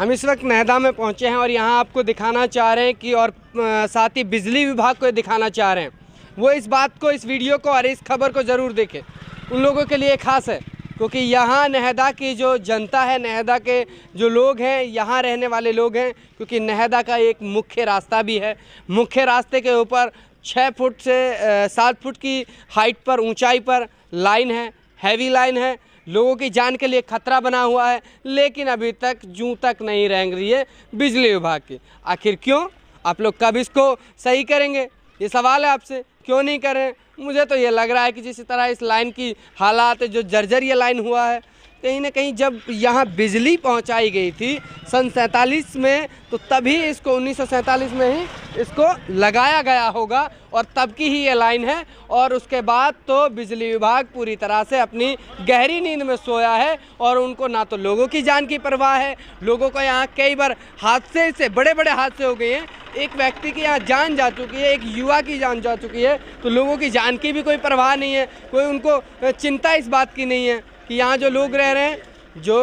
हम इस वक्त नहदा में पहुंचे हैं और यहाँ आपको दिखाना चाह रहे हैं कि और साथ ही बिजली विभाग को दिखाना चाह रहे हैं वो इस बात को इस वीडियो को और इस खबर को ज़रूर देखें उन लोगों के लिए खास है क्योंकि यहाँ नहदा की जो जनता है नहदा के जो लोग हैं यहाँ रहने वाले लोग हैं क्योंकि नहदा का एक मुख्य रास्ता भी है मुख्य रास्ते के ऊपर छः फुट से सात फुट की हाइट पर ऊंचाई पर लाइन है हैवी लाइन है लोगों की जान के लिए खतरा बना हुआ है लेकिन अभी तक जूँ तक नहीं रेंग रही है बिजली विभाग की आखिर क्यों आप लोग कब इसको सही करेंगे ये सवाल है आपसे क्यों नहीं करें मुझे तो ये लग रहा है कि जिस तरह इस लाइन की हालात जो जर्जर ये लाइन हुआ है कहीं ना कहीं जब यहाँ बिजली पहुँचाई गई थी सन सैंतालीस में तो तभी इसको उन्नीस में ही इसको लगाया गया होगा और तब की ही ये लाइन है और उसके बाद तो बिजली विभाग पूरी तरह से अपनी गहरी नींद में सोया है और उनको ना तो लोगों की जान की परवाह है लोगों को यहाँ कई बार हादसे से बड़े बड़े हादसे हो गए हैं एक व्यक्ति की यहाँ जान जा चुकी है एक युवा की जान जा चुकी है तो लोगों की जान की भी कोई परवाह नहीं है कोई उनको चिंता इस बात की नहीं है कि यहाँ जो लोग रह रहे हैं जो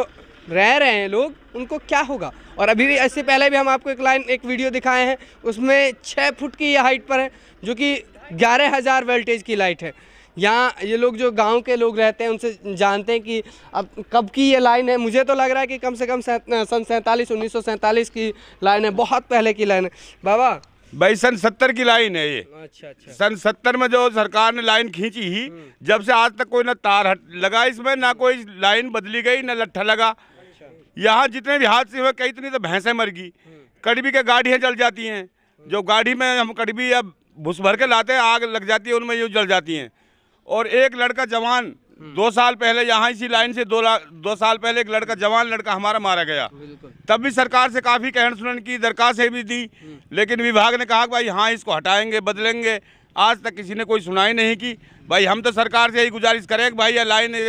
रह रहे हैं लोग उनको क्या होगा और अभी भी ऐसे पहले भी हम आपको एक लाइन एक वीडियो दिखाए हैं उसमें छः फुट की ये हाइट पर है जो कि ग्यारह हज़ार वोल्टेज की लाइट है यहाँ ये लोग जो गांव के लोग रहते हैं उनसे जानते हैं कि अब कब की ये लाइन है मुझे तो लग रहा है कि कम से कम सन सैंतालीस उन्नीस की लाइन है बहुत पहले की लाइन है बाबा भाई सन सत्तर की लाइन है ये अच्छा अच्छा सन सत्तर में जो सरकार ने लाइन खींची ही हम्म। जब से आज तक कोई ना तार हट लगा इसमें ना कोई लाइन बदली गई ना लट्ठा लगा अच्छा। यहाँ जितने भी हादसे हुए कई इतनी तो भैंसें मर गई हम्म। कड़बी के गाड़ियाँ जल जाती हैं हम्म। जो गाड़ी में हम कड़बी या भूस भर के लाते हैं आग लग जाती है उनमें यूँ जल जाती हैं और एक लड़का जवान हम्म। दो साल पहले यहाँ इसी लाइन से दो लाख दो साल पहले एक लड़का जवान लड़का हमारा मारा गया तब भी सरकार से काफ़ी कहन सुनन की दरखास्तें भी दी हम्म। लेकिन विभाग ने कहा भाई हाँ इसको हटाएंगे बदलेंगे आज तक किसी ने कोई सुनाई नहीं की भाई हम तो सरकार से यही गुजारिश करें भाई ये लाइन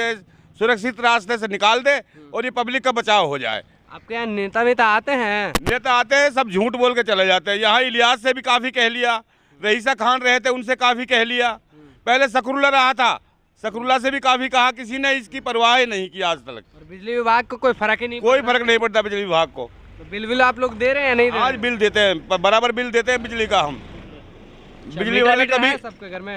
सुरक्षित रास्ते से निकाल दे हम्म। और ये पब्लिक का बचाव हो जाए आपके यहाँ नेता नेता आते हैं नेता आते हैं सब झूठ बोल के चले जाते हैं यहाँ इलियास से भी काफ़ी कह लिया रईसा खान रहे थे उनसे काफ़ी कह लिया पहले सकरुल्ला रहा था सकरुला से भी काफी कहा किसी ने इसकी परवाह नहीं की आज तक बिजली विभाग को कोई फर्क ही नहीं कोई फर्क नहीं पड़ता बिजली विभाग को तो बिल बिल आप लोग दे रहे हैं नहीं दे आज बिल देते हैं बराबर बिल देते हैं बिजली का हम अच्छा, बिजली वाले कभी सबके घर में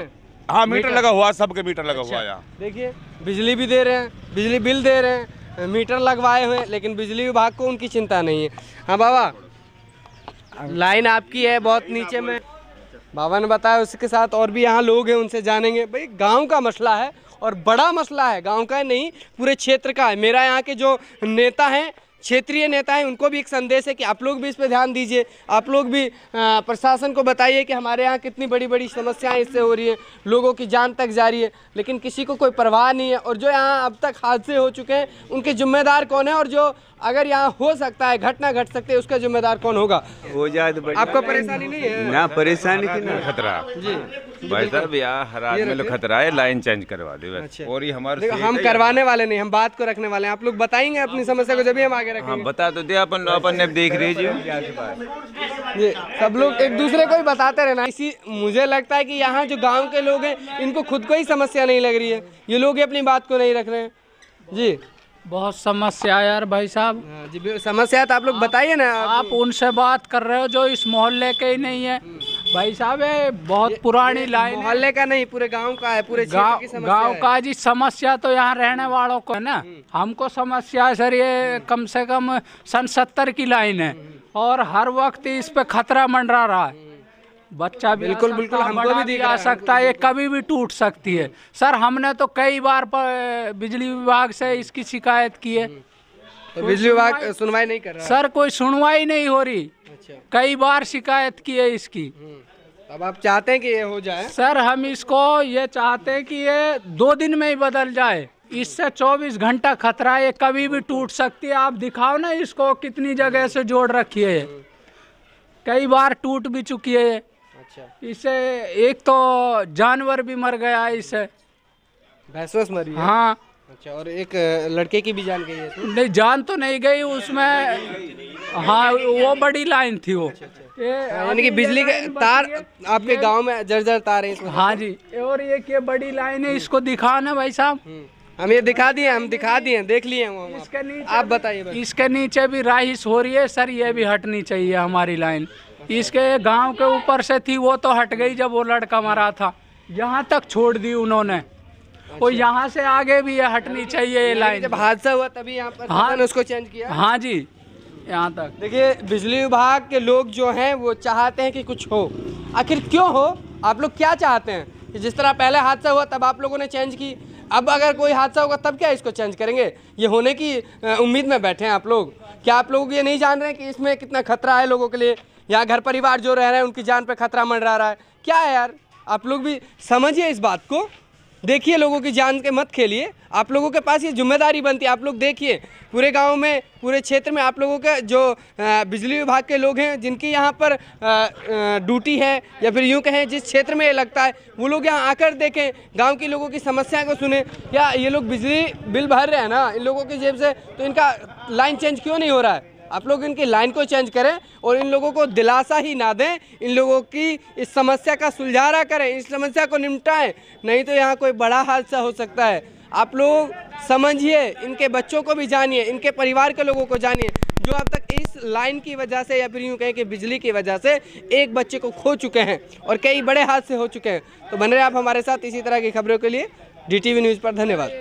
हाँ मीटर लगा हुआ सबके मीटर लगा हुआ अच्छा, यहाँ देखिए बिजली भी दे रहे हैं बिजली बिल दे रहे हैं मीटर लगवाए हुए लेकिन बिजली विभाग को उनकी चिंता नहीं है हाँ बाबा लाइन आपकी है बहुत नीचे में बाबा ने बताया उसके साथ और भी यहाँ लोग हैं उनसे जानेंगे भाई गांव का मसला है और बड़ा मसला है गांव का है नहीं पूरे क्षेत्र का है मेरा यहाँ के जो नेता हैं क्षेत्रीय नेता हैं उनको भी एक संदेश है कि आप लोग भी इस पर ध्यान दीजिए आप लोग भी प्रशासन को बताइए कि हमारे यहाँ कितनी बड़ी बड़ी समस्याएं इससे हो रही हैं लोगों की जान तक जा रही है लेकिन किसी को कोई परवाह नहीं है और जो यहाँ अब तक हादसे हो चुके हैं उनके जिम्मेदार कौन है और जो अगर यहाँ हो सकता है घटना घट सकती है उसका जिम्मेदार कौन होगा हो जाए तो आपको परेशानी नहीं है ना परेशानी खतरा जी भाई साहब यहाँ हर आदमी लोग खतरा है लाइन चेंज करवा दे अच्छा। और ही हमारे हम करवाने वाले नहीं हम बात को रखने वाले हैं आप लोग बताएंगे अपनी समस्या को जब भी हम आगे रखें हाँ, बता तो दिया अपन अपन ने देख लीजिए ये सब लोग एक दूसरे को ही बताते रहना इसी मुझे लगता है कि यहाँ जो गाँव के लोग हैं इनको खुद को ही समस्या नहीं लग रही है ये लोग ही अपनी बात को नहीं रख रहे हैं जी बहुत समस्या यार भाई साहब हाँ, जी समस्या तो आप लोग बताइए ना आप उनसे बात कर रहे हो जो इस मोहल्ले के ही नहीं है भाई साहब ये बहुत पुरानी लाइन मोहल्ले का नहीं पूरे गांव का है पूरे गांव गांव का जी समस्या तो यहाँ रहने हम्म। वालों को है ना हम्म। हमको समस्या है सर ये हम्म। कम से कम सन सत्तर की लाइन है और हर वक्त इस पे खतरा मंडरा रहा है बच्चा बिल्कुल बिल्कुल हमको भी दिख आ सकता है ये कभी भी टूट सकती है सर हमने तो कई बार बिजली विभाग से इसकी शिकायत की है तो बिजली विभाग सुनवाई नहीं कर रहा सर कोई सुनवाई नहीं हो रही अच्छा कई बार शिकायत की है इसकी हम्म। अब आप चाहते हैं कि ये हो जाए सर हम इसको ये चाहते हैं कि ये दो दिन में ही बदल जाए इससे 24 घंटा खतरा है कभी भी टूट सकती है आप दिखाओ ना इसको कितनी जगह से जोड़ रखी है हम्म। कई बार टूट भी चुकी है अच्छा इससे एक तो जानवर भी मर गया इससे भैंसोस मरी हाँ अच्छा और एक लड़के की भी जान गई है नहीं जान तो नहीं गई उसमें हाँ वो बड़ी लाइन थी वो अच्छा, अच्छा। हाँ, यानी कि बिजली के तार आपके गांव में जर तार है हाँ जी और ये क्या बड़ी लाइन है इसको ना भाई साहब हम्म, हम ये दिखा दिए हम दिखा दिए देख लिए हम इसके नीचे आप बताइए इसके नीचे भी राइस हो रही है सर ये भी हटनी चाहिए हमारी लाइन अच्छा। इसके गांव के ऊपर से थी वो तो हट गई जब वो लड़का मरा था यहाँ तक छोड़ दी उन्होंने और यहाँ से आगे भी हटनी चाहिए ये लाइन जब हादसा हुआ तभी यहाँ पर हाँ उसको चेंज किया हाँ जी यहाँ तक देखिए बिजली विभाग के लोग जो हैं वो चाहते हैं कि कुछ हो आखिर क्यों हो आप लोग क्या चाहते हैं कि जिस तरह पहले हादसा हुआ तब आप लोगों ने चेंज की अब अगर कोई हादसा होगा तब क्या इसको चेंज करेंगे ये होने की उम्मीद में बैठे हैं आप लोग क्या आप लोग ये नहीं जान रहे हैं कि इसमें कितना खतरा है लोगों के लिए यहाँ घर परिवार जो रह रहे हैं उनकी जान पर खतरा मंडरा रहा है क्या है यार आप लोग भी समझिए इस बात को देखिए लोगों की जान के मत खेलिए आप लोगों के पास ये जिम्मेदारी बनती है आप लोग देखिए पूरे गांव में पूरे क्षेत्र में आप लोगों के जो बिजली विभाग के लोग हैं जिनकी यहाँ पर ड्यूटी है या फिर यूँ कहें जिस क्षेत्र में ये लगता है वो लोग यहाँ आकर देखें गाँव के लोगों की समस्या को सुने या ये लोग बिजली बिल भर रहे हैं ना इन लोगों की जेब से तो इनका लाइन चेंज क्यों नहीं हो रहा है आप लोग इनकी लाइन को चेंज करें और इन लोगों को दिलासा ही ना दें इन लोगों की इस समस्या का सुलझारा करें इस समस्या को निपटाएं नहीं तो यहाँ कोई बड़ा हादसा हो सकता है आप लोग समझिए इनके बच्चों को भी जानिए इनके परिवार के लोगों को जानिए जो अब तक इस लाइन की वजह से या फिर यूँ कहें कि बिजली की वजह से एक बच्चे को खो चुके हैं और कई बड़े हादसे हो चुके हैं तो बन रहे आप हमारे साथ इसी तरह की खबरों के लिए डी न्यूज़ पर धन्यवाद